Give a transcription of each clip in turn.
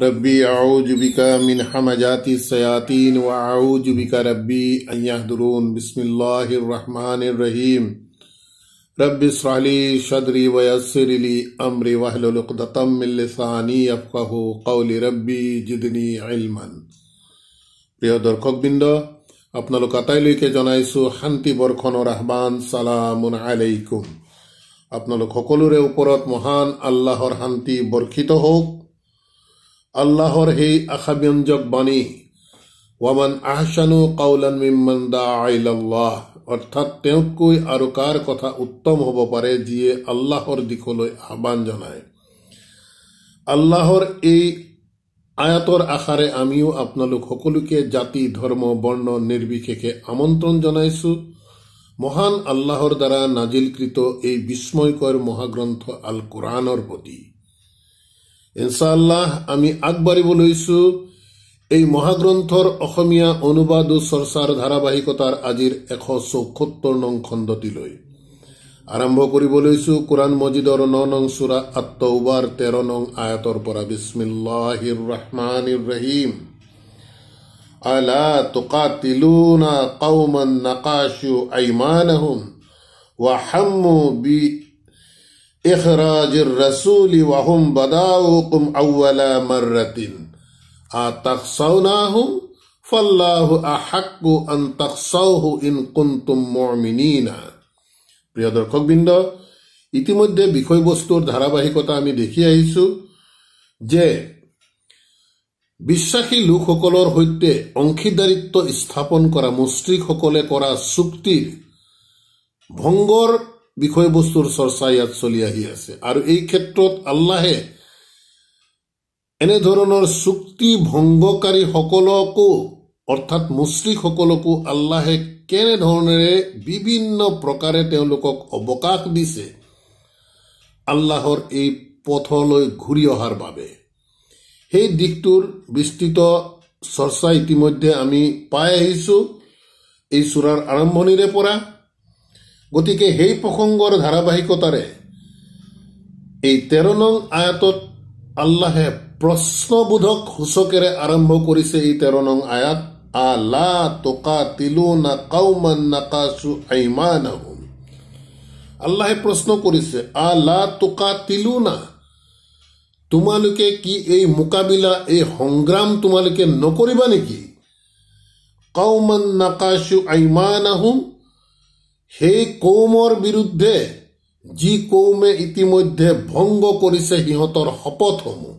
ربي أعوذ بك من حمجات السياطين وأعوذ بك ربي أن يهدرون بسم الله الرحمن الرحيم رب اشرح لي صدري ويسر لي أمري واحلل عقدة من لساني يفقه قولي ربي جدني علما প্রিয় প্ৰিয় দৰ্শকবৃন্দ আপোনালোক আটাইলৈকে জনাইছোঁ শান্তি বৰ্ষণৰ আহ্বান চালামুন আলাইকুম আপোনালোক সকলোৰে ওপৰত মহান আল্লাহৰ শান্তি বৰ্ষিত হওক আল্লাহর এই আশাব্যঞ্জক বাণী ওয়ামান আহসানু কাউলান মিম্মান দা আইলাল্লাহ অর্থাৎ তেওঁতকৈ আৰু কাৰ কথা উত্তম হ'ব পাৰে যিয়ে আল্লাহৰ দিশলৈ আহ্বান জনায় আল্লাহৰ এই আয়াতৰ আশাৰে আমিও আপোনালোক সকলোকে জাতি ধৰ্ম বৰ্ণ নিৰ্বিশেষে আমন্ত্ৰণ জনাইছোঁ মহান আল্লাহৰ দ্বাৰা নাজিলকৃত এই বিস্ময়কৰ মহাগ্ৰন্থ আল কোরআনৰ প্ৰতি ইনশাল্লাহ আমি আগবাঢ়িব লৈছো এই মহাগ্ৰন্থৰ অসমীয়া অনুবাদ চৰ্চাৰ ধাৰাবাহিকতাৰ আজিৰ এশ চৌসত্তৰ নং খণ্ডটিলৈ আৰম্ভ কৰিব লৈছো কোৰাণ মজিদৰ ন নং চোৰা আত্ম উবাৰ তেৰ নং আয়াতৰ পৰা বিস্মিল্লাহি ৰহমান ইব্ৰাহিম ألا تقاتلون قوما نقاشوا أيمانهم وحموا إخراج الرسول وهم بداؤكم أول مرة أتخصوناهم فالله أحق أن تخصوه إن كنتم مؤمنين প্রিয় বৃন্দ ইতিমধ্যে বিষয়বস্তুৰ ধাৰাবাহিকতা আমি দেখি আহিছোঁ যে বিশ্বাসী লোকসকলৰ সৈতে অংশীদাৰিত্ব স্থাপন কৰা মুষ্ট্ৰিকসকলে কৰা চুক্তিৰ ভংগৰ বিষয়বস্তুৰ চৰ্চা ইয়াত চলি আহি আছে আৰু এই ক্ষেত্ৰত আল্লাহে এনেধৰণৰ চুক্তি ভংগকাৰীসকলকো অৰ্থাৎ মুশ্ৰিকসকলকো আল্লাহে কেনেধৰণেৰে বিভিন্ন প্ৰকাৰে তেওঁলোকক অৱকাশ দিছে আল্লাহৰ এই পথলৈ ঘূৰি অহাৰ বাবে সেই দিশটোৰ বিস্তৃত চৰ্চা ইতিমধ্যে আমি পাই আহিছোঁ এই চূড়াৰ আৰম্ভণিৰে পৰা গতিকে সেই প্ৰসংগৰ ধাৰাবাহিকতাৰে এই তেৰ নং আয়াতত আল্লাহে প্ৰশ্নবোধক সূচকেৰে আৰম্ভ কৰিছে এই তেৰ নং আয়াত আলা টকা তিলু না মান নাকাচু আইমান আল্লাহে প্ৰশ্ন কৰিছে আলা টকা তিলু না তোমালোকে কি এই মোকাবিলা এই সংগ্ৰাম তোমালোকে নকৰিবা নেকি কাও মান নাকাচু আইমান আহোম সেই কৌমৰ বিৰুদ্ধে যি কৌমে ইতিমধ্যে ভংগ কৰিছে সিহঁতৰ শপতসমূহ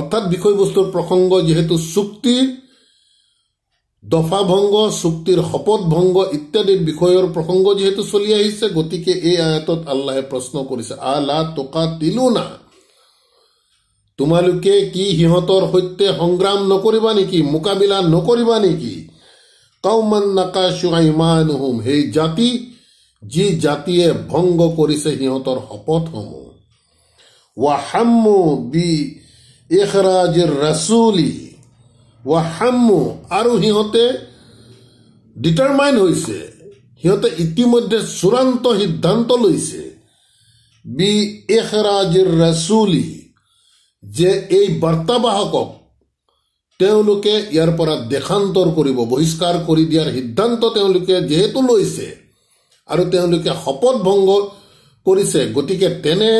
অৰ্থাৎ বিষয়বস্তুৰ প্ৰসংগ যিহেতু চুক্তিৰ দফা ভংগ চুক্তিৰ শপত ভংগ ইত্যাদি বিষয়ৰ প্ৰসংগ যিহেতু চলি আহিছে গতিকে এই আয়াতত আল্লাহে প্ৰশ্ন কৰিছে আলা টকা দিলো না তোমালোকে কি সিহঁতৰ সৈতে সংগ্ৰাম নকৰিবা নেকি মোকাবিলা নকৰিবা নেকি কাউমান নাকা চুঙা ইমান সেই জাতি যি জাতিয়ে ভংগ কৰিছে সিহঁতৰ শপতসমূহ ৱা হাম্মু বি এখৰাজ ৰাচুলি ৱা হাম্মু আৰু সিহঁতে ডিটাৰমাইন হৈছে সিহঁতে ইতিমধ্যে চূড়ান্ত সিদ্ধান্ত লৈছে বি এখৰাজ ৰাচুলি যে এই বাৰ্তাবাহকক তেওঁলোকে ইয়াৰ পৰা দেশান্তৰ কৰিব বহিষ্কাৰ কৰি দিয়াৰ সিদ্ধান্ত তেওঁলোকে যিহেতু লৈছে আৰু তেওঁলোকে শপত ভংগ কৰিছে গতিকে তেনে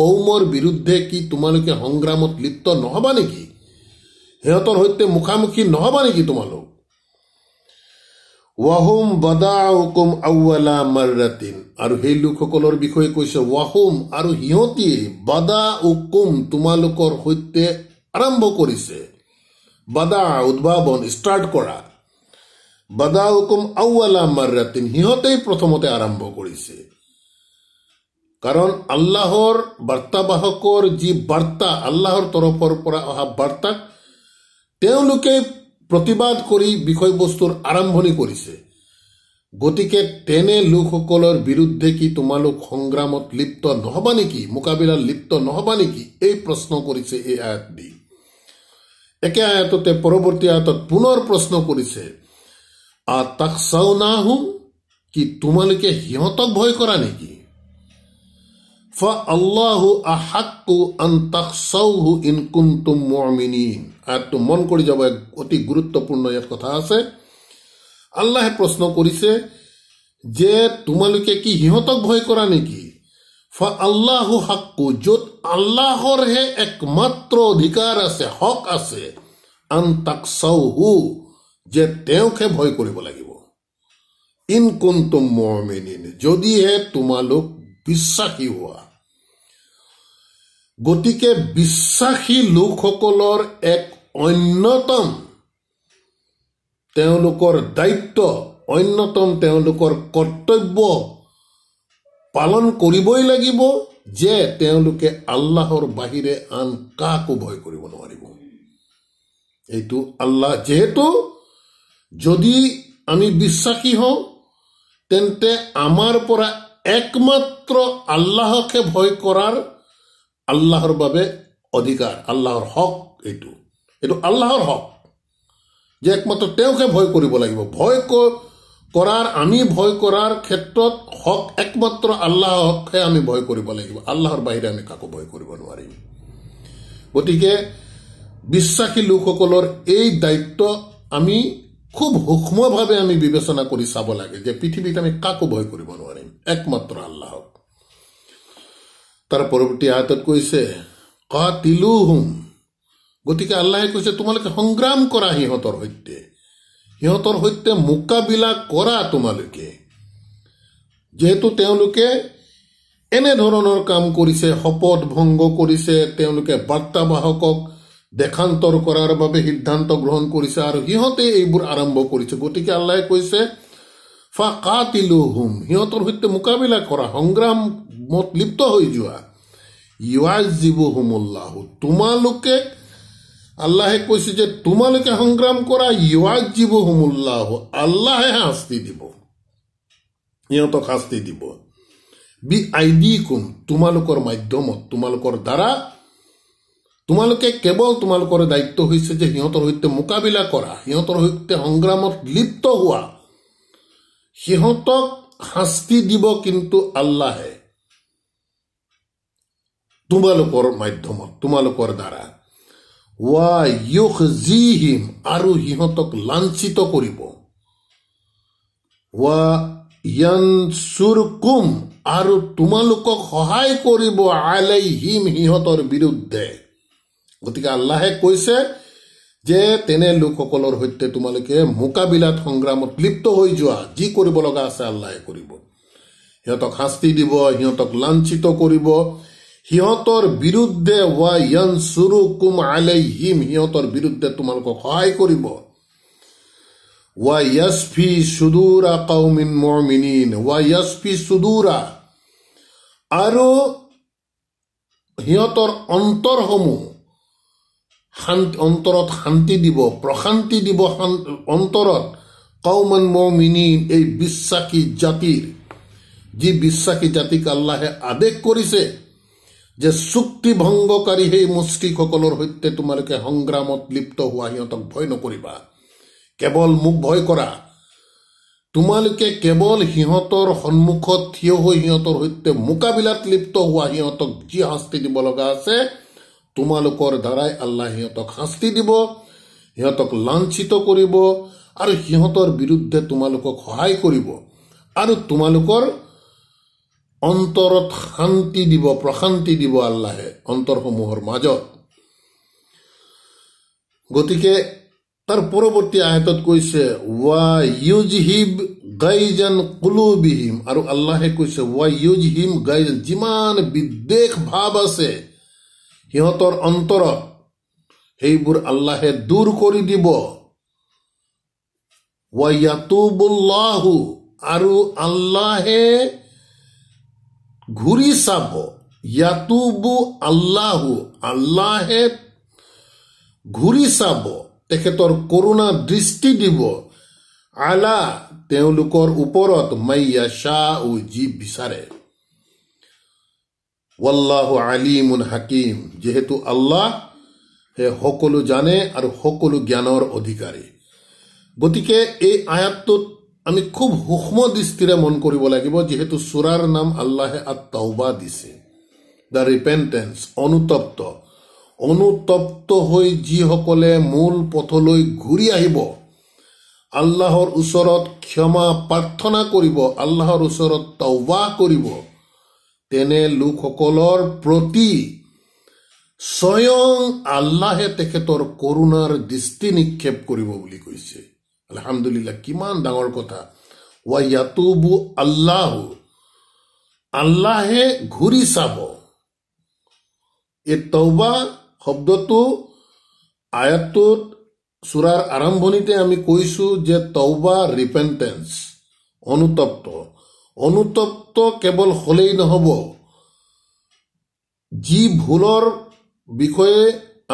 কৌমৰ বিৰুদ্ধে কি তোমালোকে সংগ্ৰামত লিপ্ত নহবা নেকি সিহঁতৰ সৈতে মুখামুখি নহবা নেকি তোমালোক ৱাহুম বদা হুকুম আউৱালা মাৰাতিন আৰু সেই লোকসকলৰ বিষয়ে কৈছে ৱাহুম আৰু সিহঁতি বদা হুকুম তোমালোকৰ সৈতে আৰম্ভ কৰিছে বাদা উদ্ভাবন স্টার্ট করা বাদা হুকুম আউৱালা মার্রাতিন সিহঁতেই প্ৰথমতে আৰম্ভ কৰিছে কাৰণ আল্লাহৰ বাৰ্তাবাহকৰ যি বাৰ্তা আল্লাহৰ তৰফৰ পৰা অহা বাৰ্তাক তেওঁলোকে প্ৰতিবাদ কৰি বিষয়বস্তুৰ আৰম্ভণি কৰিছে গতিকে তেনে লোকসকলৰ বিৰুদ্ধে কি তোমালোক সংগ্ৰামত লিপ্ত নহ'বা নেকি মোকাবিলাত লিপ্ত নহ'বা নেকি এই প্ৰশ্ন কৰিছে এই আয়াত দি একে আয়াততে পৰৱৰ্তী আয়াতত পুনৰ প্ৰশ্ন কৰিছে আ তাক চাও না হুম কি তোমালোকে সিহঁতক ভয় কৰা নেকি মন কৰি যাব এক অতি গুৰুত্বপূৰ্ণ এক কথা আছে আল্লাহে প্ৰশ্ন কৰিছে যে তোমালোকে কি সিহঁতক ভয় কৰা নেকি ফৰ আল্লাহু হাকু য'ত আল্লাহৰহে একমাত্ৰ অধিকাৰ আছে হক আছে আন তাক চাওহু যে তেওঁকহে ভয় কৰিব লাগিব ইন কোনটো মৰমেনিন যদিহে তোমালোক বিশ্বাসী হোৱা গতিকে বিশ্বাসী লোকসকলৰ এক অন্যতম তেওঁলোকৰ দায়িত্ব অন্যতম তেওঁলোকৰ কৰ্তব্য পালন কৰিবই লাগিব যে তেওঁলোকে আল্লাহৰ বাহিৰে আন কাকো ভয় কৰিব নোৱাৰিব এইটো আল্লাহ যিহেতু যদি আমি বিশ্বাসী হওঁ তেন্তে আমাৰ পৰা একমাত্ৰ আল্লাহকে ভয় কৰাৰ আল্লাহৰ বাবে অধিকাৰ আল্লাহৰ হক এইটো এইটো আল্লাহৰ হক যে একমাত্ৰ তেওঁকে ভয় কৰিব লাগিব ভয় কৰাৰ আমি ভয় কৰাৰ ক্ষেত্ৰত হক একমাত্ৰ আল্লাহকহে আমি ভয় কৰিব লাগিব আল্লাহৰ বাহিৰে আমি কাকো ভয় কৰিব নোৱাৰিম গতিকে বিশ্বাসী লোকসকলৰ এই দায়িত্ব আমি খুব সূক্ষ্মভাৱে আমি বিবেচনা কৰি চাব লাগে যে পৃথিৱীত আমি কাকো ভয় কৰিব নোৱাৰিম একমাত্ৰ আল্লাহক তাৰ পৰৱৰ্তী আয়তত কৈছে কা তিলো হুম গতিকে আল্লাহে কৈছে তোমালোকে সংগ্ৰাম কৰা সিহঁতৰ সৈতে সিহঁতৰ সৈতে মোকাবিলা কৰা তোমালোকে যিহেতু তেওঁলোকে এনেধৰণৰ কাম কৰিছে শপত ভংগ কৰিছে তেওঁলোকে বাৰ্তাবাহকক দেশান্তৰ কৰাৰ বাবে সিদ্ধান্ত গ্ৰহণ কৰিছে আৰু সিহঁতে এইবোৰ আৰম্ভ কৰিছে গতিকে আল্লাহে কৈছে ফা কা হোম সিহঁতৰ সৈতে মোকাবিলা কৰা সংগ্ৰামত লিপ্ত হৈ যোৱা ইউ আজ জীৱ হুমুল্লাহ তোমালোকে আল্লাহে কৈছে যে তোমালোকে সংগ্ৰাম কৰা ইয়াক জীৱ হোমুল্লাহ আল্লাহে শাস্তি দিব সিহঁতক শাস্তি দিব বি আই ডি কোন তোমালোকৰ মাধ্যমত তোমালোকৰ দ্বাৰা তোমালোকে কেৱল তোমালোকৰ দায়িত্ব হৈছে যে সিহঁতৰ সৈতে মোকাবিলা কৰা সিহঁতৰ সৈতে সংগ্ৰামত লিপ্ত হোৱা সিহঁতক শাস্তি দিব কিন্তু আল্লাহে তোমালোকৰ মাধ্যমত তোমালোকৰ দ্বাৰা ৱা আৰু সিহঁতক লাঞ্চিত কৰিব কুম আৰু তোমালোকক সহায় কৰিব আলেই হিম সিহঁতৰ বিৰুদ্ধে গতিকে আল্লাহে কৈছে যে তেনে লোকসকলৰ সৈতে তোমালোকে মোকাবিলাত সংগ্ৰামত লিপ্ত হৈ যোৱা যি কৰিব লগা আছে আল্লাহে কৰিব সিহঁতক শাস্তি দিব সিহঁতক লাঞ্চিত কৰিব সিহঁতৰ বিৰুদ্ধে সিহঁতৰ বিৰুদ্ধে তোমালোকক সহায় কৰিব ৱা অন্তৰত শান্তি দিব প্ৰশান্তি দিব অন্তৰত কৌমন মমিনিন এই বিশ্বাসী জাতিৰ যি বিশ্বাসী জাতিক আল্লাহে আদেশ কৰিছে যে চুক্তি ভংগকাৰী সেই মুস্তিকসকলৰ সৈতে তোমালোকে সংগ্ৰামত লিপ্ত হোৱা সিহঁতক ভয় নকৰিবা কেৱল মোক ভয় কৰা তোমালোকে কেৱল সিহঁতৰ সন্মুখত থিয় হৈ সিহঁতৰ সৈতে মোকাবিলাত লিপ্ত হোৱা সিহঁতক যি শাস্তি দিব লগা আছে তোমালোকৰ দ্বাৰাই আল্লাহ সিহঁতক শাস্তি দিব সিহঁতক লাঞ্চিত কৰিব আৰু সিহঁতৰ বিৰুদ্ধে তোমালোকক সহায় কৰিব আৰু তোমালোকৰ অন্তৰত শান্তি দিব প্ৰশান্তি দিব আল্লাহে অন্তৰসমূহৰ মাজত গতিকে তাৰ পৰৱৰ্তী আয়তত কৈছে ৱা ইউজ হিম গাইজন কুলুবিহীম আৰু আল্লাহে কৈছে ৱা ইউজ হিম গাইজন যিমান বিদ্বেষ ভাৱ আছে সিহঁতৰ অন্তৰত সেইবোৰ আল্লাহে দূৰ কৰি দিব ৱা ইয়াতো বুল্লাহু আৰু আল্লাহে চাব ইয়াতুবু আল্লাহু আল্লাহে চাব তেখেতৰ করুণা দৃষ্টি দিব আলা তেওঁলোকৰ ওপৰত মাইয়া শ্বাহ ও যি বিচাৰে ৱল্লাহু আলিমুন হাকিম যিহেতু আল্লাহ হে সকলো জানে আৰু সকলো জ্ঞানৰ অধিকাৰী গতিকে এই আয়াতটোত আমি খুব সূক্ষ্ম দৃষ্টিৰে মন কৰিব লাগিব যিহেতু চোৰাৰ নাম আল্লাহে আত্মাওবা দিছে দ্য ৰিপেণ্টেঞ্চ অনুতপ্ত অনুতপ্ত হৈ যিসকলে মূল পথলৈ ঘূৰি আহিব আল্লাহৰ ওচৰত ক্ষমা প্ৰাৰ্থনা কৰিব আল্লাহৰ ওচৰত তৱা কৰিব তেনে লোকসকলৰ প্ৰতি স্বয়ং আল্লাহে তেখেতৰ কৰোণাৰ দৃষ্টি নিক্ষেপ কৰিব বুলি কৈছে আলহামদুলিল্লাহ কিমান ডাঙৰ কথা ওয়া ইয়াতুবু আল্লাহ আল্লাহে ঘূৰি চাব এই তৌবা শব্দটো আয়াতটোত চূড়াৰ আৰম্ভণিতে আমি কৈছোঁ যে তৌবা ৰিপেণ্টেঞ্চ অনুতপ্ত অনুতপ্ত কেৱল হ'লেই নহ'ব যি ভুলৰ বিষয়ে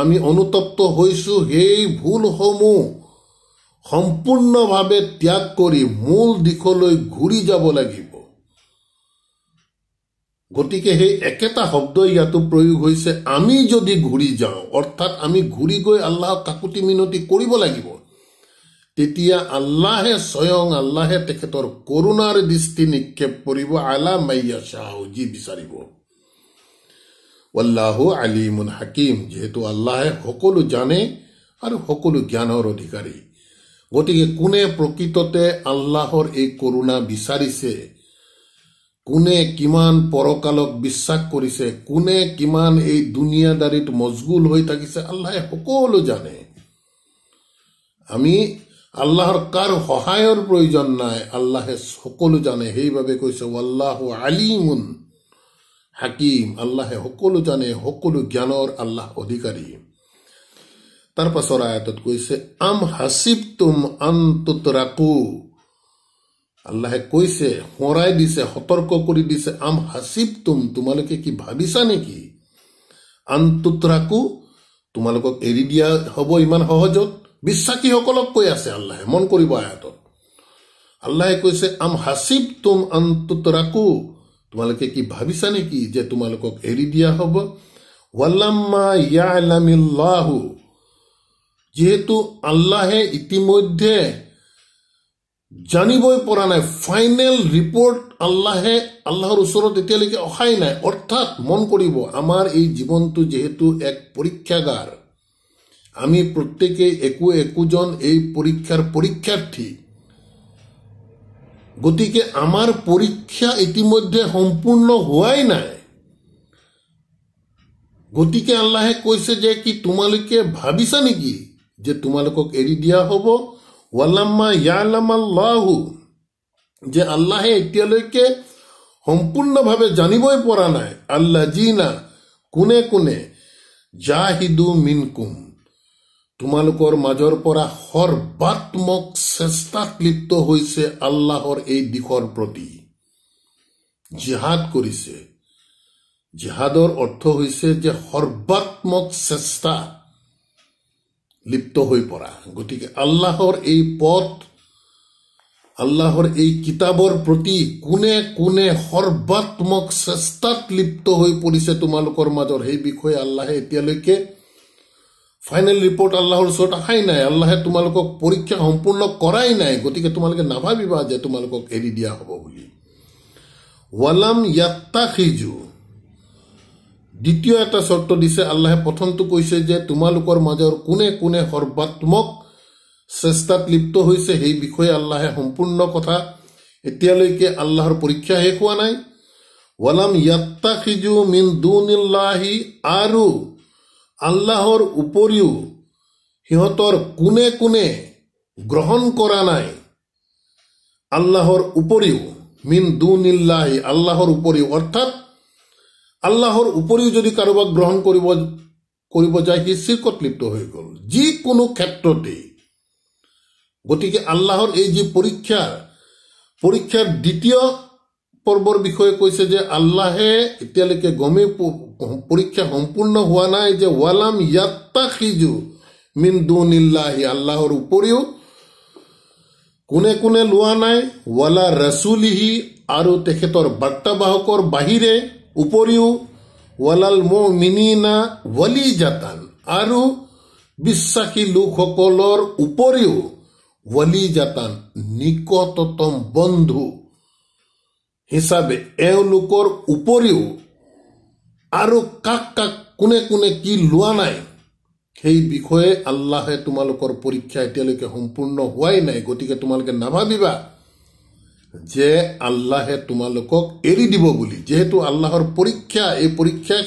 আমি অনুতপ্ত হৈছোঁ সেই ভুলসমূহ সম্পূৰ্ণভাৱে ত্যাগ কৰি মূল দিশলৈ ঘূৰি যাব লাগিব গতিকে সেই একেটা শব্দই ইয়াতো প্ৰয়োগ হৈছে আমি যদি ঘূৰি যাওঁ অৰ্থাৎ আমি ঘূৰি গৈ আল্লাহক কাকুতি মিনতি কৰিব লাগিব তেতিয়া আল্লাহে স্বয়ং আল্লাহে তেখেতৰ কৰোণাৰ দৃষ্টি নিক্ষেপ কৰিব আলা মাইয়া শ্বাহ যি বিচাৰিব আল্লাহ আলিমুন হাকিম যিহেতু আল্লাহে সকলো জানে আৰু সকলো জ্ঞানৰ অধিকাৰী গতিকে কোনে প্ৰকৃততে আল্লাহৰ এই কৰোণা বিচাৰিছে কোনে কিমান পৰকালক বিশ্বাস কৰিছে কোনে কিমান এই দুনিয়াদাৰীত মজগুল হৈ থাকিছে আল্লাহে সকলো জানে আমি আল্লাহৰ কাৰ সহায়ৰ প্ৰয়োজন নাই আল্লাহে সকলো জানে সেইবাবে কৈছে আল্লাহ আলিমুন হাকিম আল্লাহে সকলো জানে সকলো জ্ঞানৰ আল্লাহ অধিকাৰী তাৰ পাছৰ আয়াতত কৈছে আম হাচিব তুম অন্তুত ৰাকু আল্লাহে কৈছে সোঁৱৰাই দিছে সতৰ্ক কৰি দিছে আম হাচিব তুম তোমালোকে কি ভাবিছা নেকি আনটোত ৰাকু তোমালোকক এৰি দিয়া হ'ব ইমান সহজত বিশ্বাসীসকলক কৈ আছে আল্লাহে মন কৰিব আয়াতত আল্লাহে কৈছে আম হাচিব তুম অন্তুত ৰাকু তোমালোকে কি ভাবিছা নেকি যে তোমালোকক এৰি দিয়া হ'ব যেহেতু আল্লাহে ইতিমধ্যে জানিবই পৰা নাই ফাইনেল ৰিপৰ্ট আল্লাহে আল্লাহৰ ওচৰত এতিয়ালৈকে অহাই নাই অৰ্থাৎ মন কৰিব আমাৰ এই জীৱনটো যিহেতু এক পৰীক্ষাগাৰ আমি প্ৰত্যেকেই একো একোজন এই পৰীক্ষাৰ পৰীক্ষাৰ্থী গতিকে আমাৰ পৰীক্ষা ইতিমধ্যে সম্পূৰ্ণ হোৱাই নাই গতিকে আল্লাহে কৈছে যে কি তোমালোকে ভাবিছা নেকি যে তোমালোকক এৰি দিয়া হব ওয়ালাম্মা ইয়ালামাল্লাহু যে আল্লাহে এতিয়ালৈকে সম্পূৰ্ণভাৱে জানিবই পৰা নাই আল্লাহ জিনা কোনে কোনে জাহিদু মিনকুম তোমালোকৰ মাজৰ পৰা সৰ্বাত্মক চেষ্টাত লিপ্ত হৈছে আল্লাহৰ এই দিশৰ প্ৰতি জিহাদ কৰিছে জিহাদৰ অৰ্থ হৈছে যে সৰ্বাত্মক চেষ্টা লিপ্ত হৈ পৰা গতিকে আল্লাহৰ এই পথ আল্লাহৰ এই কিতাপৰ প্ৰতি কোনে কোনে সৰ্বাত্মক চেষ্টাত লিপ্ত হৈ পৰিছে তোমালোকৰ মাজৰ সেই বিষয়ে আল্লাহে এতিয়ালৈকে ফাইনেল ৰিপৰ্ট আল্লাহৰ ওচৰত অহাই নাই আল্লাহে তোমালোকক পৰীক্ষা সম্পূৰ্ণ কৰাই নাই গতিকে তোমালোকে নাভাবিবা যে তোমালোকক এৰি দিয়া হ'ব বুলি ৱালাম য়াত্তাখিজু দ্বিতীয় এটা চৰ্ত দিছে আল্লাহে প্ৰথমটো কৈছে যে তোমালোকৰ মাজৰ কোনে কোনে সৰ্বাত্মক চেষ্টাত লিপ্ত হৈছে সেই বিষয়ে আল্লাহে সম্পূৰ্ণ কথা এতিয়ালৈকে আল্লাহৰ পৰীক্ষা শেষ হোৱা নাই ৱালাম য়াত্তা সিজু মিন দুনিল্লাহি আৰু আল্লাহৰ উপৰিও সিহঁতৰ কোনে কোনে গ্ৰহণ কৰা নাই আল্লাহৰ উপৰিও মিন দুনিল্লাহি আল্লাহৰ উপৰিও অৰ্থাৎ আল্লাহৰ উপৰিও যদি কাৰোবাক গ্ৰহণ কৰিব কৰিব যায় সি চিৰকত লিপ্ত হৈ গ'ল যিকোনো ক্ষেত্ৰতেই গতিকে আল্লাহৰ এই যি পৰীক্ষা পৰীক্ষাৰ দ্বিতীয় পৰ্বৰ বিষয়ে কৈছে যে আল্লাহে এতিয়ালৈকে গমেই পৰীক্ষা সম্পূৰ্ণ হোৱা নাই যে ৱালাম ইয়াত্তা সিজু মিন দুন ইল্লাহি আল্লাহৰ উপৰিও কোনে কোনে লোৱা নাই ৱালা ৰাছুলিহি আৰু তেখেতৰ বাৰ্তাবাহকৰ বাহিৰে উপৰিও ৱালাল মিনিনা ৱালি জাতান আৰু বিশ্বাসী লোকসকলৰ উপৰিও ৱালি জাতান নিকটতম বন্ধু হিচাপে এওঁলোকৰ উপৰিও আৰু কাক কাক কোনে কোনে কি লোৱা নাই সেই বিষয়ে আল্লাহে তোমালোকৰ পৰীক্ষা এতিয়ালৈকে সম্পূৰ্ণ হোৱাই নাই গতিকে তোমালোকে নাভাবিবা যে আল্লাহে তোমালোকক এৰি দিব বুলি যিহেতু আল্লাহৰ পৰীক্ষা এই পৰীক্ষা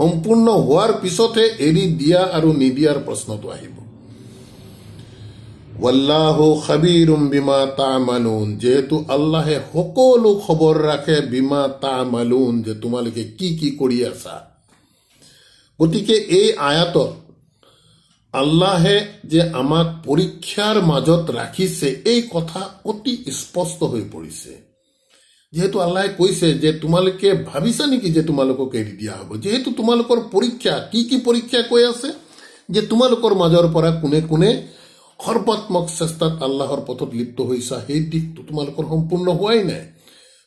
সম্পূৰ্ণ হোৱাৰ পিছতহে এৰি দিয়া আৰু নিদিয়াৰ প্ৰশ্নটো আহিব যিহেতু আল্লাহে সকলো খবৰ ৰাখে বীমা তা মালুন যে তোমালোকে কি কি কৰি আছা গতিকে এই আয়াতত আল্লাহে যে আমাক পৰীক্ষাৰ মাজত ৰাখিছে এই কথা অতি স্পষ্ট হৈ পৰিছে যিহেতু আল্লাহে কৈছে যে তোমালোকে ভাবিছা নেকি যে তোমালোকক এৰি দিয়া হ'ব যিহেতু তোমালোকৰ পৰীক্ষা কি কি পৰীক্ষা কৈ আছে যে তোমালোকৰ মাজৰ পৰা কোনে কোনে সৰ্বাত্মক চেষ্টাত আল্লাহৰ পথত লিপ্ত হৈছা সেই দিশটো তোমালোকৰ সম্পূৰ্ণ হোৱাই নাই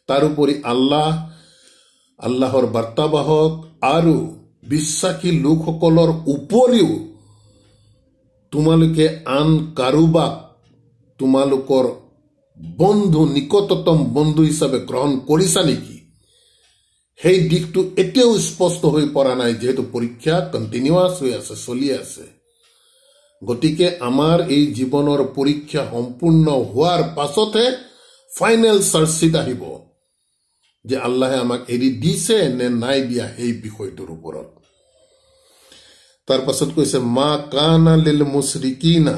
তাৰোপৰি আল্লাহ আল্লাহৰ বাৰ্তাবাহক আৰু বিশ্বাসী লোকসকলৰ উপৰিও তোমালোকে আন কাৰোবাক তোমালোকৰ বন্ধু নিকটতম বন্ধু হিচাপে গ্ৰহণ কৰিছা নেকি সেই দিশটো এতিয়াও স্পষ্ট হৈ পৰা নাই যিহেতু পৰীক্ষা কণ্টিনিউৱাছ হৈ আছে চলি আছে গতিকে আমাৰ এই জীৱনৰ পৰীক্ষা সম্পূৰ্ণ হোৱাৰ পাছতহে ফাইনেল চাৰ্চিট আহিব যে আল্লাহে আমাক এৰি দিছে নে নাই দিয়া সেই বিষয়টোৰ ওপৰত তাৰপাছত কৈছে মা কানা লিল মুশ্ৰিকিনা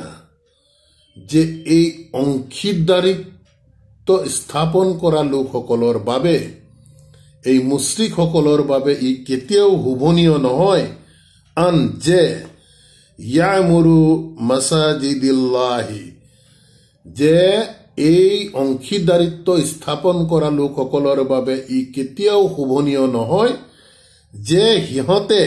যে এই অংশীদাৰিত্ব স্থাপন কৰা লোকসকলৰ বাবে এই মুশ্ৰিকসকলৰ বাবে ই কেতিয়াও শোভনীয় নহয় আন যে ইয়ামুৰু মাছাজিদিল্লাহি যে এই অংশীদাৰিত্ব স্থাপন কৰা লোকসকলৰ বাবে ই কেতিয়াও শোভনীয় নহয় যে সিহঁতে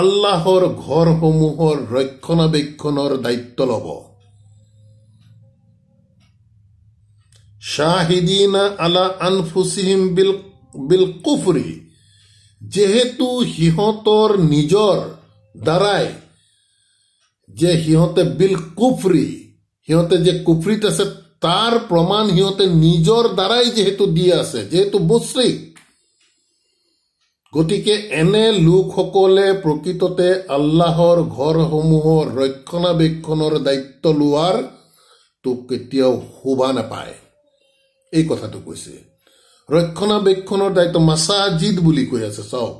আল্লাহৰ ঘৰসমূহৰ ৰক্ষণাবেক্ষণৰ দায়িত্ব ল'ব শ্বাহিদিনা আলা আনফুচিহিম বিল বিল কুফৰি যিহেতু সিহঁতৰ নিজৰ দ্বাৰাই যে সিহঁতে বিল কুফৰি সিহঁতে যে কুফৰিত আছে তাৰ প্ৰমাণ সিহঁতে নিজৰ দ্বাৰাই যিহেতু দি আছে যিহেতু মুশ্ৰিক গতিকে এনে লোকসকলে প্ৰকৃততে আল্লাহৰ ঘৰসমূহৰ ৰক্ষণাবেক্ষণৰ দায়িত্ব লোৱাৰ তোক কেতিয়াও শোভা নাপায় এই কথাটো কৈছে ৰক্ষণাবেক্ষণৰ দায়িত্ব মাছাজিদ বুলি কৈ আছে চাওক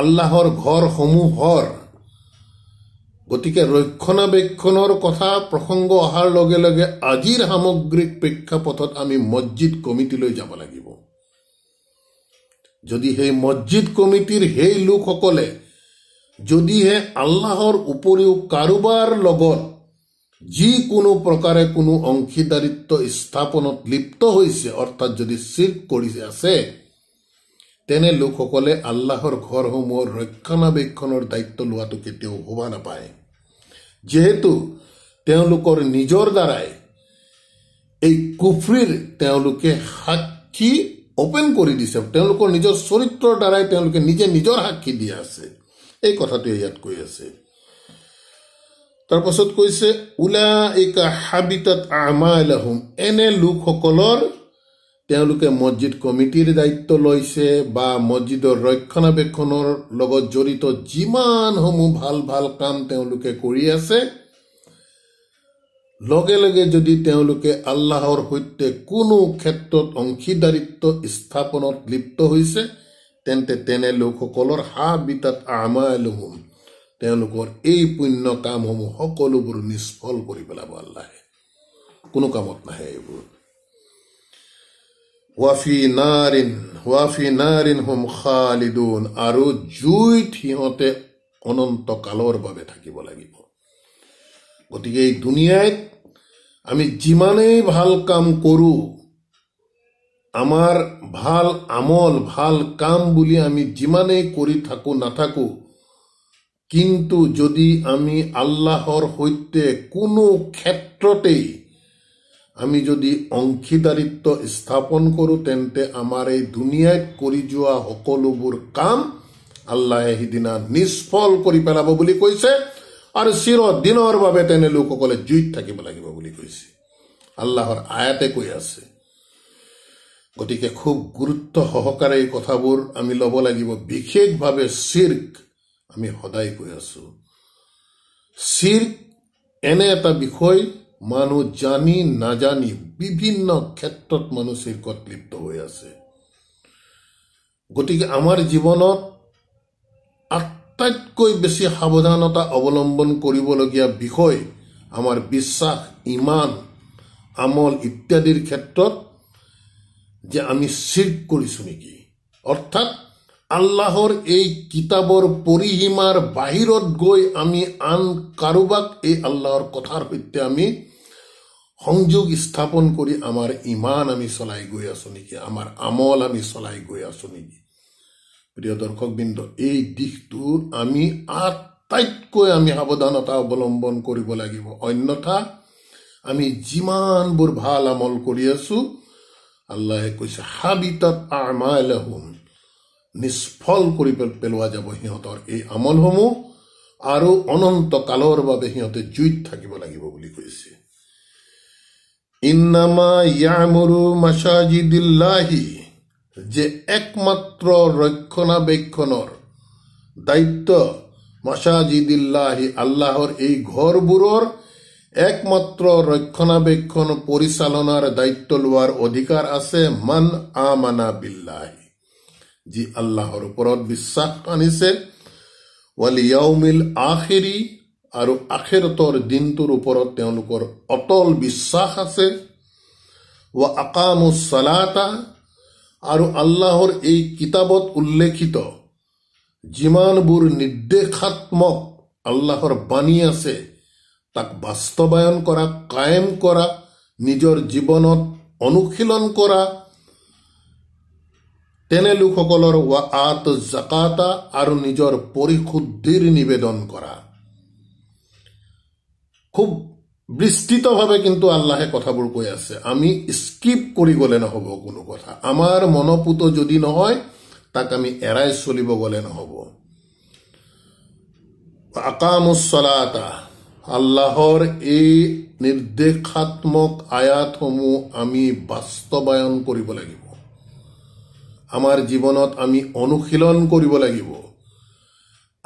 আল্লাহৰ ঘৰসমূহৰ গতিকে ৰক্ষণাবেক্ষণৰ কথা প্ৰসংগ অহাৰ লগে লগে আজিৰ সামগ্ৰিক প্ৰেক্ষাপথত আমি মছজিদ কমিটিলৈ যাব লাগিব যদি সেই মছজিদ কমিটিৰ সেই লোকসকলে যদিহে আল্লাহৰ উপৰিও কাৰোবাৰ লগত যিকোনো প্ৰকাৰে কোনো অংশীদাৰিত্ব স্থাপনত লিপ্ত হৈছে অৰ্থাৎ যদি চিৰ কৰি আছে তেনে লোকসকলে আল্লাহৰ ঘৰসমূহৰ ৰক্ষণাবেক্ষণৰ দায়িত্ব লোৱাটো কেতিয়াও শুভা নাপায় যিহেতু তেওঁলোকৰ নিজৰ দ্বাৰাই এই কুফৰিৰ তেওঁলোকে সাক্ষী অপেন কৰি দিছে তেওঁলোকৰ নিজৰ চৰিত্ৰৰ দ্বাৰাই তেওঁলোকে নিজে নিজৰ সাক্ষী দিয়া আছে এই কথাটোৱে ইয়াত কৈ আছে তাৰপাছত কৈছে উলা ইকা হাবিতাত আমাল আহোম এনে লোকসকলৰ তেওঁলোকে মছজিদ কমিটিৰ দায়িত্ব লৈছে বা মছজিদৰ ৰক্ষণাবেক্ষণৰ লগত জড়িত যিমানসমূহ ভাল ভাল কাম তেওঁলোকে কৰি আছে লগে লগে যদি তেওঁলোকে আল্লাহৰ সৈতে কোনো ক্ষেত্ৰত অংশীদাৰিত্ব স্থাপনত লিপ্ত হৈছে তেন্তে তেনে লোকসকলৰ হা বিতাত আমায়ালুহুম তেওঁলোকৰ এই পুণ্য কামসমূহ সকলোবোৰ নিষ্ফল কৰি পেলাব আল্লাহে কোনো কামত নাহে এইবোৰ আৰু জুইত সিহঁতে অনন্তকালৰ বাবে থাকিব লাগিব গতিকে এই দুনিয়ায় আমি যিমানেই ভাল কাম কৰোঁ আমাৰ ভাল আমল ভাল কাম বুলি আমি যিমানেই কৰি থাকোঁ নাথাকোঁ কিন্তু যদি আমি আল্লাহৰ সৈতে কোনো ক্ষেত্ৰতেই আমি যদি অংশীদাৰিত্ব স্থাপন কৰোঁ তেন্তে আমাৰ এই দুনিয়াত কৰি যোৱা সকলোবোৰ কাম আল্লাহে সিদিনা নিষ্ফল কৰি পেলাব বুলি কৈছে আৰু চিৰদিনৰ বাবে তেনে লোকসকলে জুইত থাকিব লাগিব বুলি কৈছে আল্লাহৰ আয়াতে কৈ আছে গতিকে খুব গুৰুত্ব সহকাৰে এই কথাবোৰ আমি ল'ব লাগিব বিশেষভাৱে চিৰ্ক আমি সদায় কৈ আছো চিৰ্ক এনে এটা বিষয় মানুহ জানি নাজানি বিভিন্ন ক্ষেত্ৰত মানুহ চিৰ্কত লিপ্ত হৈ আছে গতিকে আমাৰ জীৱনত আটাইতকৈ বেছি সাৱধানতা অৱলম্বন কৰিবলগীয়া বিষয় আমাৰ বিশ্বাস ইমান আমল ইত্যাদিৰ ক্ষেত্ৰত যে আমি চিৰ্ক কৰিছোঁ নেকি অৰ্থাৎ আল্লাহৰ এই কিতাপৰ পৰিসীমাৰ বাহিৰত গৈ আমি আন কাৰোবাক এই আল্লাহৰ কথাৰ সৈতে আমি সংযোগ স্থাপন কৰি আমাৰ ইমান আমি চলাই গৈ আছোঁ নেকি আমাৰ আমল আমি চলাই গৈ আছোঁ নেকি প্ৰিয় দৰ্শকবৃন্দ এই দিশটোত আমি আটাইতকৈ আমি সাৱধানতা অৱলম্বন কৰিব লাগিব অন্যথা আমি যিমানবোৰ ভাল আমল কৰি আছো আল্লাহে কৈছে হাবিতত আমাইলে হুম নিষ্ফল কৰি পেলোৱা যাব সিহঁতৰ এই আমলসমূহ আৰু অনন্ত কালৰ বাবে সিহঁতে জুইত থাকিব লাগিব বুলি কৈছে ইন্নামা ইয়ামৰু মাছাজিদুল্লাহী যে একমাত্র রক্ষণাবেক্ষণর দায়িত্ব মশাজিদিল্লাহি আল্লাহর এই ঘরগুলোর একমাত্র রক্ষণাবেক্ষণ পরিচালনার দায়িত্ব লোৱাৰ অধিকার আছে মান আমানা বিল্লাহি যি আল্লাহৰ ওপৰত বিশ্বাস আনিছে ওয়ালিয়াউমিল আখেৰি আৰু আখেৰতৰ দিনটোৰ ওপৰত তেওঁলোকৰ অটল বিশ্বাস আছে ৱা আকামুচালাটা আর আল্লাহর এই কিতাবত উল্লেখিত যিমানবোৰ নিৰ্দেশাত্মক আল্লাহৰ বাণী আছে তাক বাস্তৱায়ন কৰা কায়েম কৰা নিজৰ জীৱনত অনুশীলন কৰা তেনে লোকসকলৰ ৱা আত জাকাতা আৰু নিজৰ পৰিশুদ্ধিৰ নিবেদন কৰা খুব বিস্তৃতভাৱে কিন্তু আল্লাহে কথাবোৰ কৈ আছে আমি স্কিপ কৰি গ'লে নহ'ব কোনো কথা আমাৰ মনপুত যদি নহয় তাক আমি এৰাই চলিব গ'লে নহ'ব আকামুচলাতা আল্লাহৰ এই নিৰ্দেশাত্মক আয়াতসমূহ আমি বাস্তৱায়ন কৰিব লাগিব আমাৰ জীৱনত আমি অনুশীলন কৰিব লাগিব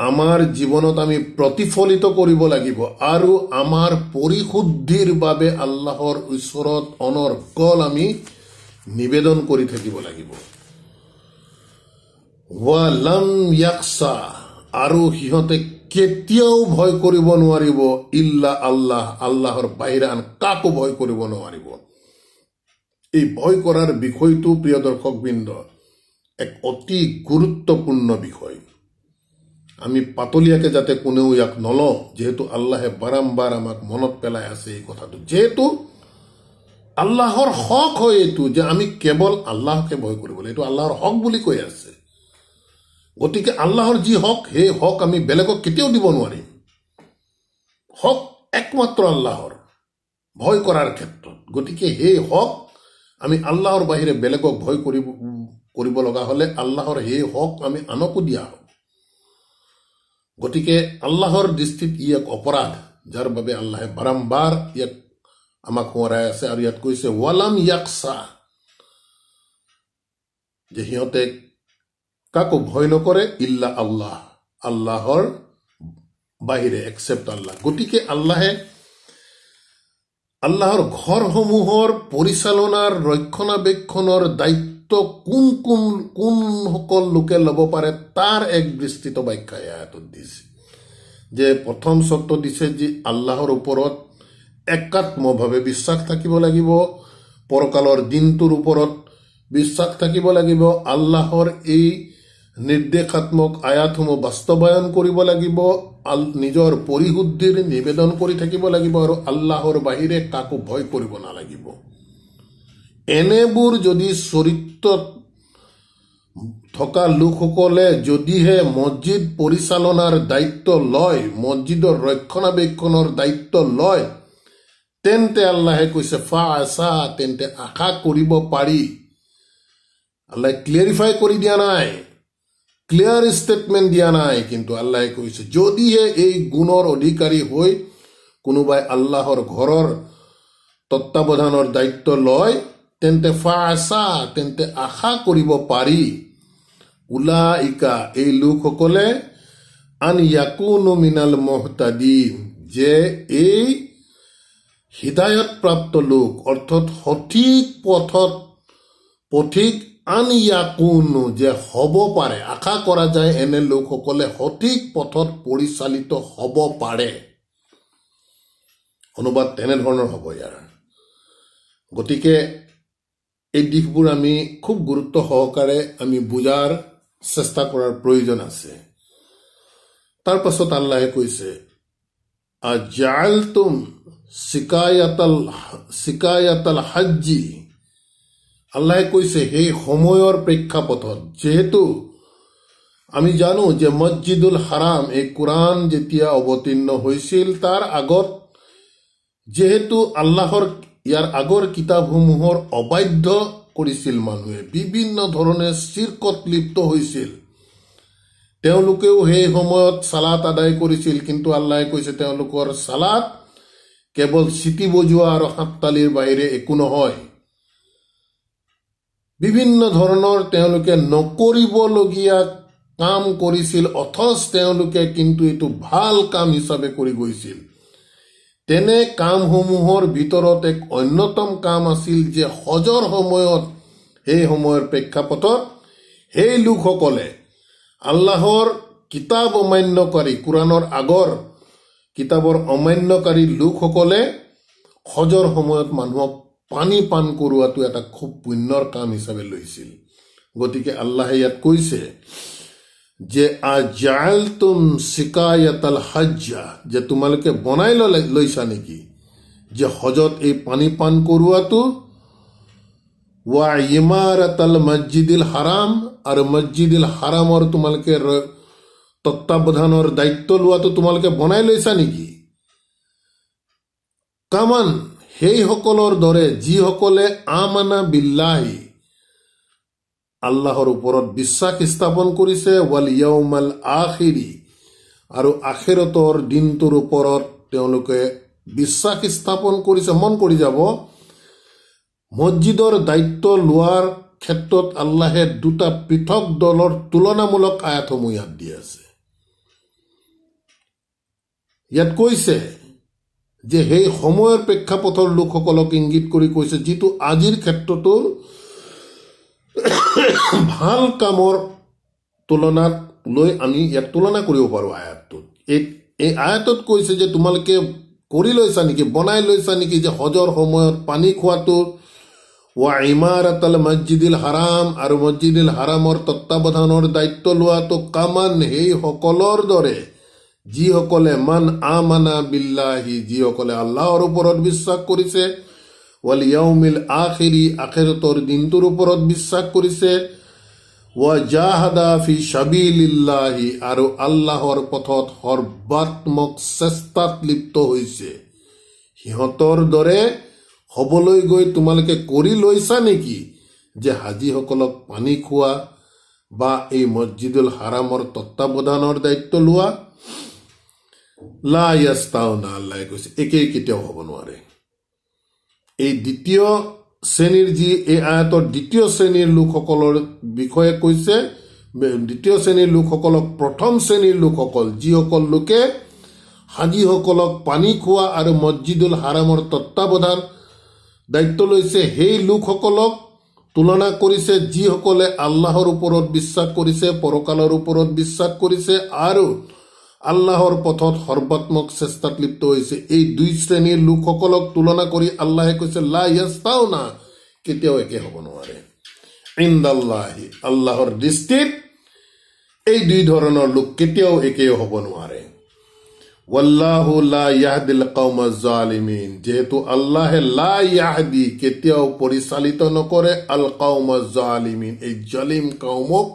আমাৰ জীৱনত আমি প্ৰতিফলিত কৰিব লাগিব আৰু আমাৰ পৰিশুদ্ধিৰ বাবে আল্লাহৰ ওচৰত অনৰ্কল আমি নিবেদন কৰি থাকিব লাগিব আৰু সিহঁতে কেতিয়াও ভয় কৰিব নোৱাৰিব ইল্লা আল্লাহ আল্লাহৰ বাহিৰা কাকো ভয় কৰিব নোৱাৰিব এই ভয় কৰাৰ বিষয়টো প্ৰিয় দৰ্শকবৃন্দ এক অতি গুৰুত্বপূৰ্ণ বিষয় আমি পাতলীয়াকে যাতে কোনেও ইয়াক নলওঁ যিহেতু আল্লাহে বাৰম্বাৰ আমাক মনত পেলাই আছে এই কথাটো যিহেতু আল্লাহৰ হক হয় এইটো যে আমি কেৱল আল্লাহকে ভয় কৰিব লাগে এইটো আল্লাহৰ হক বুলি কৈ আছে গতিকে আল্লাহৰ যি হক সেই হক আমি বেলেগক কেতিয়াও দিব নোৱাৰিম হক একমাত্ৰ আল্লাহৰ ভয় কৰাৰ ক্ষেত্ৰত গতিকে সেই হক আমি আল্লাহৰ বাহিৰে বেলেগক ভয় কৰিব কৰিব লগা হ'লে আল্লাহৰ সেই হক আমি আনকো দিয়া হওক গতিকে আল্লাহৰ দৃষ্টিত ই এক অপৰাধ যাৰ বাবে আল্লাহে বাৰম্বাৰ ইয়াক আমাক সোঁৱৰাই আছে আৰু ইয়াত কৈছে ৱালাম ইয়াক চাহ যে সিহঁতে কাকো ভয় নকৰে ইল্লা আল্লাহ আল্লাহৰ বাহিৰে একচেপ্ট আল্লাহ গতিকে আল্লাহে আল্লাহৰ ঘৰসমূহৰ পৰিচালনাৰ ৰক্ষণাবেক্ষণৰ দায়িত্ব দায়িত্ব কোন কোন সকল লোকে ল'ব পাৰে তাৰ এক বিস্তৃত ব্যাখ্যা ইয়াতত দিছে যে প্ৰথম চৰ্ত দিছে যে আল্লাহৰ ওপৰত একাত্মভাৱে বিশ্বাস থাকিব লাগিব পৰকালৰ দিনটোৰ ওপৰত বিশ্বাস থাকিব লাগিব আল্লাহৰ এই নিৰ্দেশাত্মক আয়াতসমূহ বাস্তৱায়ন কৰিব লাগিব নিজৰ পৰিশুদ্ধিৰ নিবেদন কৰি থাকিব লাগিব আৰু আল্লাহৰ বাহিৰে কাকো ভয় কৰিব নালাগিব এনেবোৰ যদি চৰিত্ৰত থকা লোকসকলে যদিহে মছজিদ পৰিচালনাৰ দায়িত্ব লয় মছজিদৰ ৰক্ষণাবেক্ষণৰ দায়িত্ব লয় তেন্তে আল্লাহে কৈছে ফা আছা তেন্তে আশা কৰিব পাৰি আল্লাহে ক্লিয়াৰিফাই কৰি দিয়া নাই ক্লিয়াৰ ষ্টেটমেণ্ট দিয়া নাই কিন্তু আল্লাহে কৈছে যদিহে এই গুণৰ অধিকাৰী হৈ কোনোবাই আল্লাহৰ ঘৰৰ তত্বাৱধানৰ দায়িত্ব লয় তেন্তে ফাঁচা তেন্তে আশা কৰিব পাৰি উলা ইকা এই লোকসকলে আন ইয়াকুনো মিনাল মহতাদিন যে এই হৃদায়তপ্ৰাপ্ত লোক অৰ্থাৎ সঠিক পথত পথিক আন ইয়াকুনো যে হ'ব পাৰে আশা কৰা যায় এনে লোকসকলে সঠিক পথত পৰিচালিত হ'ব পাৰে অনুবাদ তেনেধৰণৰ হ'ব ইয়াৰ গতিকে এই দিশবোৰ আমি খুব গুৰুত্ব সহকাৰে আমি বুজাৰ চেষ্টা কৰাৰ প্ৰয়োজন আছে তাৰ পাছত আল্লাহে কৈছে হাজি আল্লাহে কৈছে সেই সময়ৰ প্ৰেক্ষাপথত যিহেতু আমি জানো যে মছজিদুল হাৰাম এই কোৰাণ যেতিয়া অৱতীৰ্ণ হৈছিল তাৰ আগত যিহেতু আল্লাহৰ ইয়াৰ আগৰ কিতাপসমূহৰ অবাধ্য কৰিছিল মানুহে বিভিন্ন ধৰণে চিৰ্কত লিপ্ত হৈছিল তেওঁলোকেও সেই সময়ত চালাদ আদায় কৰিছিল কিন্তু আল্লাহে কৈছে তেওঁলোকৰ চালাদ কেৱল চিটি বজোৱা আৰু হাততালিৰ বাহিৰে একো নহয় বিভিন্ন ধৰণৰ তেওঁলোকে নকৰিবলগীয়া কাম কৰিছিল অথচ তেওঁলোকে কিন্তু এইটো ভাল কাম হিচাপে কৰি গৈছিল তেনে কামসমূহৰ ভিতৰত এক অন্যতম কাম আছিল যে সজৰ সময়ত সেই সময়ৰ প্ৰেক্ষাপটত সেই লোকসকলে আল্লাহৰ কিতাপ অমান্যকাৰী কোৰাণৰ আগৰ কিতাপৰ অমান্যকাৰী লোকসকলে সজৰ সময়ত মানুহক পানী পান কৰোৱাটো এটা খুব পুণ্যৰ কাম হিচাপে লৈছিল গতিকে আল্লাহে ইয়াত কৈছে যে আজাল তুম শিকায়তাল হাজ্জা যে তোমালোকে বনাই লৈছা নেকি যে হজত এই পানী পান কৰোৱাটো ৱা ইমারত আল মসজিদিল হারাম আর মসজিদিল হারামর তোমালোকে তত্বাৱধানৰ দায়িত্ব লোৱাটো তোমালোকে বনাই লৈছা নেকি কামান সেইসকলৰ দৰে যিসকলে আমানা বিল্লাহী আল্লাহৰ ওপৰত বিশ্বাস স্থাপন কৰিছে ৱাল ইয়াল আখিৰি আৰু আখেৰতৰ দিনটোৰ ওপৰত তেওঁলোকে বিশ্বাস স্থাপন কৰিছে মন কৰি যাব মছজিদৰ দায়িত্ব লোৱাৰ ক্ষেত্ৰত আল্লাহে দুটা পৃথক দলৰ তুলনামূলক আয়াতসমূহ ইয়াত দি আছে ইয়াত কৈছে যে সেই সময়ৰ প্ৰেক্ষাপথৰ লোকসকলক ইংগিত কৰি কৈছে যিটো আজিৰ ক্ষেত্ৰটোৰ ভাল কামৰ তুলনাত লৈ আমি ইয়াক তুলনা কৰিব পাৰোঁ আয়াতটোত এই এই আয়াতত কৈছে যে তোমালোকে কৰি লৈছা নেকি বনাই লৈছা নেকি যে হজৰ সময়ত পানী খোৱাটো ৱা ইমাৰত আল মছজিদিল হাৰাম আৰু মছজিদিল হাৰামৰ তত্বাৱধানৰ দায়িত্ব লোৱাটো কামান সেইসকলৰ দৰে যিসকলে মান আ বিল্লাহি যিসকলে আল্লাহৰ ওপৰত বিশ্বাস কৰিছে ৱালিয়াউমিল আখিৰী আখেৰতৰ দিনটোৰ ওপৰত বিশ্বাস কৰিছে ৱা জাহাদা ফি চাবিলিল্লাহি আৰু আল্লাহৰ পথত সৰ্বাত্মক চেষ্টাত লিপ্ত হৈছে সিহঁতৰ দৰে হ'বলৈ গৈ তোমালোকে কৰি লৈছা নেকি যে হাজীসকলক পানী খোৱা বা এই মছজিদুল হাৰামৰ তত্বাৱধানৰ দায়িত্ব লোৱা লা ইয়াস্তাও না আল্লাহে একেই কেতিয়াও হ'ব নোৱাৰে এই দ্বিতীয় শ্ৰেণীৰ যি এই আয়াতৰ দ্বিতীয় শ্ৰেণীৰ লোকসকলৰ বিষয়ে কৈছে দ্বিতীয় শ্ৰেণীৰ লোকসকলক প্ৰথম শ্ৰেণীৰ লোকসকল যিসকল লোকে হাজীসকলক পানী খোৱা আৰু মছজিদুল হাৰামৰ তত্বাৱধান দায়িত্ব লৈছে সেই লোকসকলক তুলনা কৰিছে যিসকলে আল্লাহৰ ওপৰত বিশ্বাস কৰিছে পৰকালৰ ওপৰত বিশ্বাস কৰিছে আৰু আল্লাহৰ পথত সৰ্বাত্মক চেষ্টাত লিপ্ত হৈছে এই দুই শ্ৰেণীৰ লোকসকলক তুলনা কৰি আল্লাহে কৈছে লা না কেতিয়াও একে হ'ব নোৱাৰে আল্লাহৰ দৃষ্টিত এই দুই ধৰণৰ লোক কেতিয়াও একে হ'ব নোৱাৰে যিহেতু আল্লাহে লা কেতিয়াও পৰিচালিত নকৰে আল কৌম এই জালিম কৌমক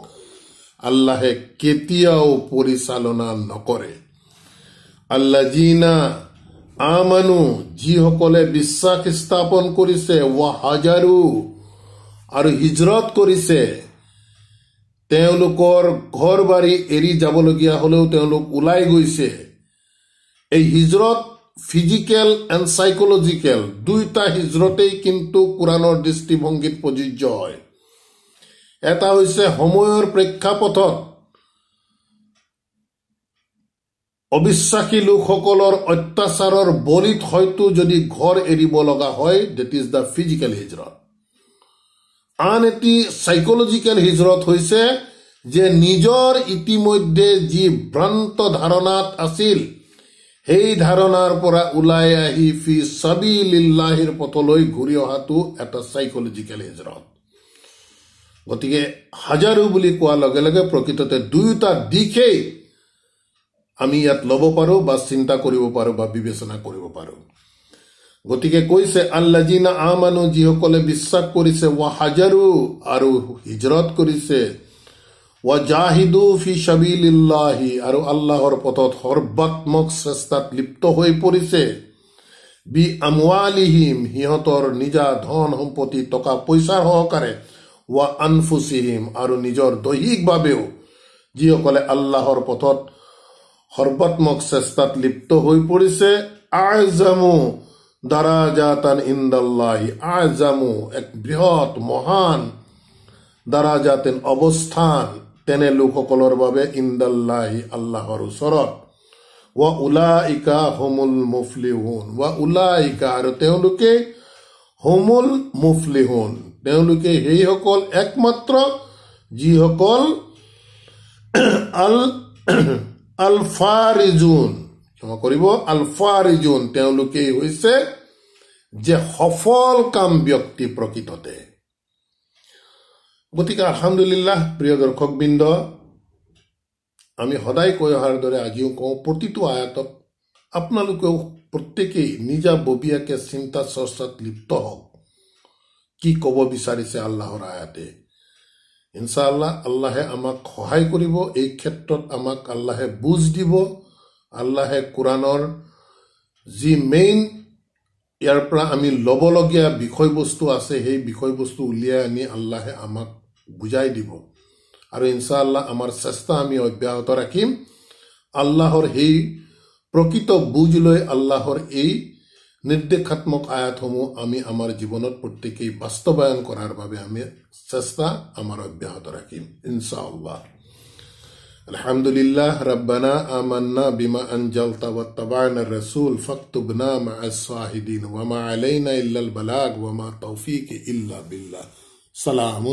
আল্লাহে কেতিয়াও পরিচালনা নকৰে আল্লাহ জিনা আমানু যিসকলে বিশ্বাস স্থাপন কৰিছে ৱা হাজাৰো আৰু হিজৰত কৰিছে তেওঁলোকৰ ঘৰ বাৰী এৰি যাবলগীয়া হ'লেও তেওঁলোক ওলাই গৈছে এই হিজৰত ফিজিকেল এণ্ড চাইক'লজিকেল দুয়োটা হিজৰতেই কিন্তু কোৰাণৰ দৃষ্টিভংগীত প্ৰযোজ্য হয় এটা হৈছে সময়ৰ প্ৰেক্ষাপথত অবিশ্বাসী লোকসকলৰ অত্যাচাৰৰ বলিত হয়তো যদি ঘৰ এৰিব লগা হয় ডেট ইজ দ্য ফিজিকেল হিজৰত আন এটি চাইকলজিকেল হিজৰত হৈছে যে নিজৰ ইতিমধ্যে যি ভ্ৰান্ত ধাৰণাত আছিল সেই ধাৰণাৰ পৰা ওলাই আহি ফি চাবি লিল্লাহিৰ পথলৈ ঘূৰি অহাটো এটা চাইকলজিকেল হিজৰত গতিকে হাজাৰো বুলি কোৱাৰ লগে লগে প্ৰকৃততে দুয়োটা দিশেই আমি ইয়াত ল'ব পাৰোঁ বা চিন্তা কৰিব পাৰোঁ বা বিবেচনা কৰিব পাৰোঁ গতিকে কৈছে আল্লা জিনা আ মানুহ যিসকলে বিশ্বাস কৰিছে ৱা হাজাৰো আৰু হিজৰত কৰিছে ৱা জাহিদু ফি ছবিল্লাহি আৰু আল্লাহৰ পথত সৰ্বাত্মক চেষ্টাত লিপ্ত হৈ পৰিছে বি আমোৱালিহিম সিহঁতৰ নিজা ধন সম্পত্তি টকা পইচাৰ সহকাৰে ৱা আনফুচিহিম আৰু নিজৰ দৈহিকভাৱেও যিসকলে আল্লাহৰ পথত সৰ্বাত্মক চেষ্টাত লিপ্ত হৈ পৰিছে আজামু দাৰা জাতান ইন্দাল্লাহি আজামু এক বৃহৎ মহান দাৰা জাতেন অৱস্থান তেনে লোকসকলৰ বাবে ইন্দাল্লাহি আল্লাহৰ ওচৰত ৱা উলা ইকা হোমুল মুফলিহুন ৱা উলা ইকা আৰু তেওঁলোকে হোমুল মুফলিহুন তেওঁলোকে সেইসকল একমাত্ৰ যিসকল আল আলফা ৰিজুন ক্ষমা কৰিব আলফা ৰিজুন তেওঁলোকেই হৈছে যে সফল কাম ব্যক্তি প্ৰকৃততে গতিকে আলহামদুলিল্লাহ প্ৰিয় দৰ্শকবৃন্দ আমি সদায় কৈ অহাৰ দৰে আজিও কওঁ প্ৰতিটো আয়াতক আপোনালোকেও প্ৰত্যেকেই নিজা ববীয়াকে চিন্তা চৰ্চাত লিপ্ত হওক কি ক'ব বিচাৰিছে আল্লাহৰ আয়াতে আল্লাহ আল্লাহে আমাক সহায় কৰিব এই ক্ষেত্ৰত আমাক আল্লাহে বুজ দিব আল্লাহে কোৰাণৰ যি মেইন ইয়াৰ পৰা আমি ল'বলগীয়া বিষয়বস্তু আছে সেই বিষয়বস্তু উলিয়াই আনি আল্লাহে আমাক বুজাই দিব আৰু আল্লাহ আমাৰ চেষ্টা আমি অব্যাহত ৰাখিম আল্লাহৰ সেই প্ৰকৃত বুজ লৈ আল্লাহৰ এই নির্দেশাত্মক আয়াতসমূহ আমি আমাৰ জীৱনত প্ৰত্যেকেই বাস্তৱায়ন কৰাৰ বাবে আমি চেষ্টা আমাৰ অব্যাহত ৰাখিম ইনশাআল্লাহ الحمد لله ربنا آمنا بما أنجلت واتبعنا الرسول فاكتبنا مع الصاهدين وما علينا إلا البلاغ وما توفيق إلا بالله سلام